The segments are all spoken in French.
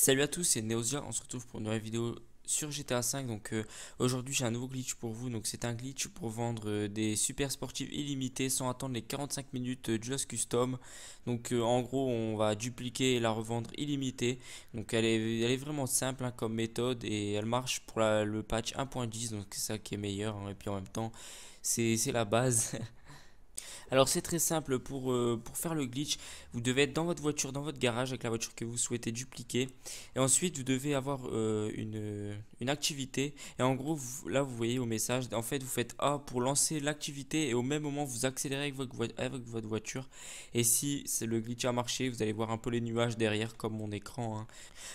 Salut à tous, c'est Neosia. on se retrouve pour une nouvelle vidéo sur GTA V. donc euh, aujourd'hui j'ai un nouveau glitch pour vous donc c'est un glitch pour vendre euh, des super sportives illimitées sans attendre les 45 minutes Just Custom donc euh, en gros on va dupliquer et la revendre illimitée donc elle est, vraiment simple hein, comme méthode et elle marche pour le patch 1.10 donc c'est ça qui est meilleur hein. et puis en même temps c'est la base Alors c'est très simple, pour, euh, pour faire le glitch, vous devez être dans votre voiture, dans votre garage avec la voiture que vous souhaitez dupliquer. Et ensuite vous devez avoir euh, une, activité. Et en gros là vous voyez au message, en fait vous faites A pour lancer l'activité et au même moment vous accélérez avec votre, voiture. Et si le glitch a marché, vous allez voir un peu les nuages derrière comme mon écran. Hein.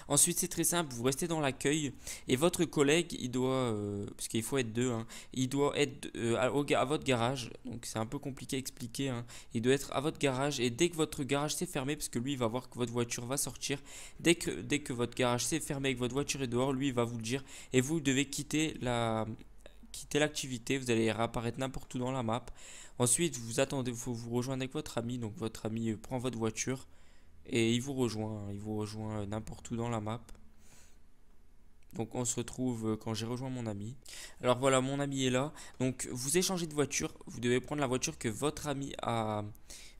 Ensuite c'est très simple, vous restez dans l'accueil et votre collègue il doit, euh, parce qu'il faut être deux, hein, il doit être à, à votre garage. Donc c'est un peu compliqué à expliquer Hein. Il doit être à votre garage et dès que votre garage s'est fermé, parce que lui il va voir que votre voiture va sortir, dès que, dès que votre garage s'est fermé et que votre voiture est dehors, lui il va vous le dire et vous devez quitter la, quitter l'activité, vous allez réapparaître n'importe où dans la map. Ensuite, vous attendez, vous vous rejoindre avec votre ami, donc votre ami prend votre voiture et il vous rejoint, hein. il vous rejoint euh, n'importe où dans la map. Donc on se retrouve euh, quand j'ai rejoint mon ami. Alors voilà, mon ami est là. Donc vous échangez de voiture. Vous devez prendre la voiture que votre ami a,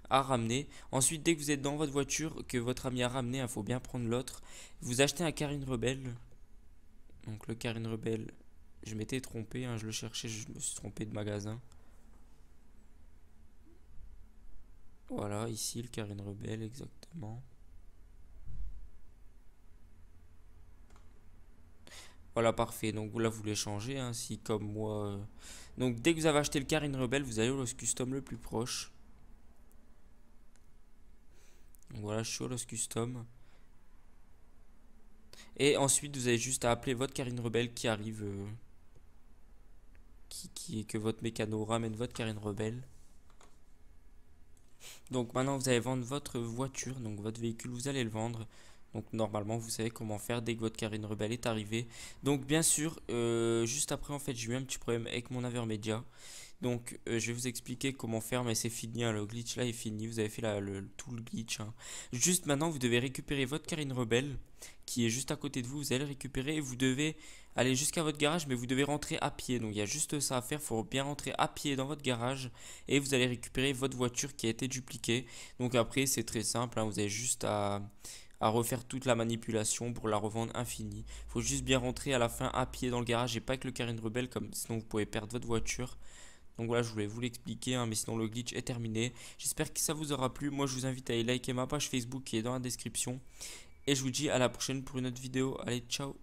a ramenée. Ensuite, dès que vous êtes dans votre voiture que votre ami a ramené il hein, faut bien prendre l'autre. Vous achetez un Karine Rebelle. Donc le Karine Rebelle, je m'étais trompé. Hein, je le cherchais, je me suis trompé de magasin. Voilà, ici le Karine Rebelle, exactement. Voilà, parfait. Donc là, vous voulez changer hein, si comme moi... Euh. Donc dès que vous avez acheté le Karine Rebelle, vous allez au Lost Custom le plus proche. voilà, je suis au Custom. Et ensuite, vous avez juste à appeler votre Karine Rebelle qui arrive... Euh, qui, est que votre mécano ramène votre Karine Rebelle. Donc maintenant, vous allez vendre votre voiture, donc votre véhicule, vous allez le vendre. Donc normalement, vous savez comment faire dès que votre Karine Rebelle est arrivée. Donc bien sûr, euh, juste après, en fait, j'ai eu un petit problème avec mon Avermedia. Donc euh, je vais vous expliquer comment faire, mais c'est fini, hein. le glitch là est fini, vous avez fait le, tout le glitch. Hein. Juste maintenant, vous devez récupérer votre Karine Rebelle, qui est juste à côté de vous, vous allez le récupérer et vous devez aller jusqu'à votre garage, mais vous devez rentrer à pied. Donc il y a juste ça à faire, il faut bien rentrer à pied dans votre garage et vous allez récupérer votre voiture qui a été dupliquée. Donc après, c'est très simple, hein. vous avez juste à à refaire toute la manipulation pour la revendre infinie. Faut juste bien rentrer à la fin à pied dans le garage et pas que le Karine rebelle comme sinon vous pouvez perdre votre voiture. Donc voilà, je voulais vous l'expliquer, hein, mais sinon le glitch est terminé. J'espère que ça vous aura plu. Moi, je vous invite à aller liker ma page Facebook qui est dans la description. Et je vous dis à la prochaine pour une autre vidéo. Allez, ciao